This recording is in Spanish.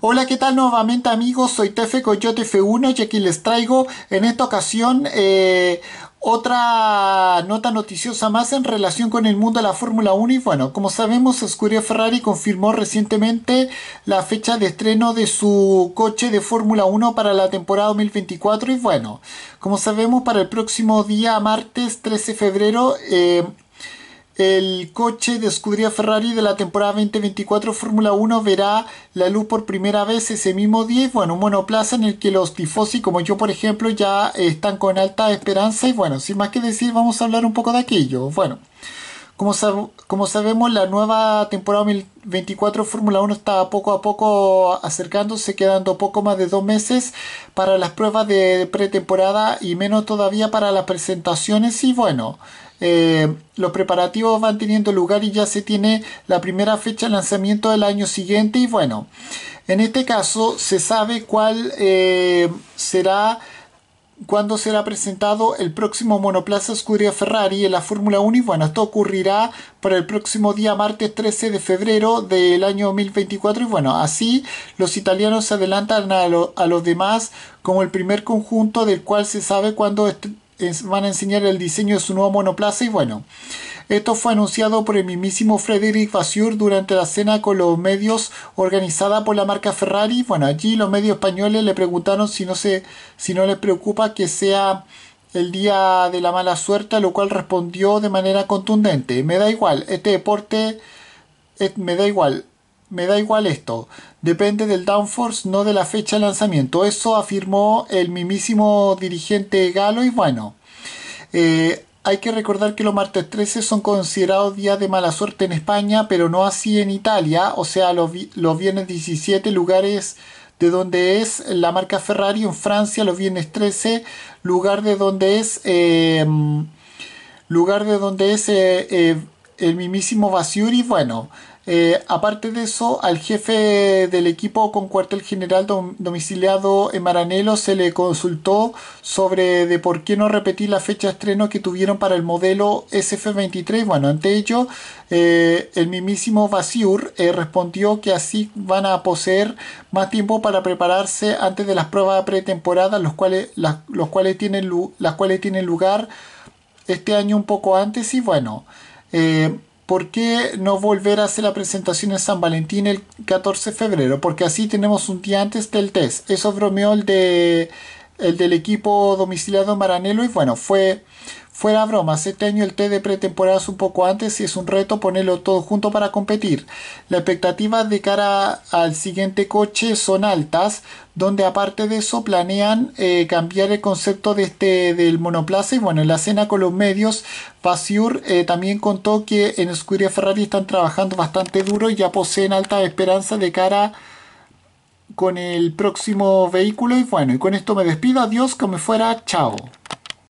Hola, ¿qué tal nuevamente amigos? Soy Tefe Coyote F1 y aquí les traigo en esta ocasión eh, otra nota noticiosa más en relación con el mundo de la Fórmula 1 y bueno, como sabemos, Scuderia Ferrari confirmó recientemente la fecha de estreno de su coche de Fórmula 1 para la temporada 2024 y bueno, como sabemos, para el próximo día, martes 13 de febrero, eh, el coche de escudería Ferrari de la temporada 2024 Fórmula 1 verá la luz por primera vez ese mismo día. bueno, un monoplaza en el que los tifosi, como yo por ejemplo, ya están con alta esperanza. Y bueno, sin más que decir, vamos a hablar un poco de aquello. Bueno. Como, sabemos, la nueva temporada 2024 Fórmula 1 está poco a poco acercándose, quedando poco más de dos meses para las pruebas de pretemporada y menos todavía para las presentaciones. Y bueno, eh, los preparativos van teniendo lugar y ya se tiene la primera fecha de lanzamiento del año siguiente. Y bueno, en este caso se sabe cuál eh, será cuándo será presentado el próximo monoplaza Scuderia Ferrari en la Fórmula 1 y bueno, esto ocurrirá para el próximo día martes 13 de febrero del año 2024 y bueno, así los italianos se adelantan a, los demás como el primer conjunto del cual se sabe cuándo van a enseñar el diseño de su nuevo monoplaza y bueno, esto fue anunciado por el mismísimo Frederic Vasseur durante la cena con los medios organizada por la marca Ferrari. Bueno, allí los medios españoles le preguntaron si no, se, si no les preocupa que sea el día de la mala suerte, a lo cual respondió de manera contundente, me da igual, este deporte me da igual, me da igual esto. Depende del downforce, no de la fecha de lanzamiento. Eso afirmó el mismísimo dirigente Galo y bueno. Eh, hay que recordar que los martes 13 son considerados días de mala suerte en España, pero no así en Italia. O sea, los, viernes 17 lugares de donde es la marca Ferrari en Francia los viernes 13 lugar de donde es eh, lugar de donde es eh, el mismísimo Basiuri bueno eh, aparte de eso, al jefe del equipo con cuartel general domiciliado en Maranelo se le consultó sobre de por qué no repetir la fecha de estreno que tuvieron para el modelo SF-23. Bueno, ante ello, eh, el mismísimo Basiur eh, respondió que así van a poseer más tiempo para prepararse antes de las pruebas pretemporadas, los cuales, las, los cuales tienen, las cuales tienen lugar este año un poco antes y bueno. ¿Por qué no volver a hacer la presentación en San Valentín el 14 de febrero? Porque así tenemos un día antes del test. Eso bromeó el de el del equipo domiciliado Maranello y bueno, fue fuera broma este año el T de pretemporada es un poco antes y es un reto ponerlo todo junto para competir. Las expectativas de cara al siguiente coche son altas, donde aparte de eso planean eh, cambiar el concepto de este, del monoplaza y bueno, en la cena con los medios, Pasiur eh, también contó que en Scuderia Ferrari están trabajando bastante duro y ya poseen alta esperanza de cara a con el próximo vehículo. Y bueno, y con esto me despido. Adiós, que me fuera. Chao.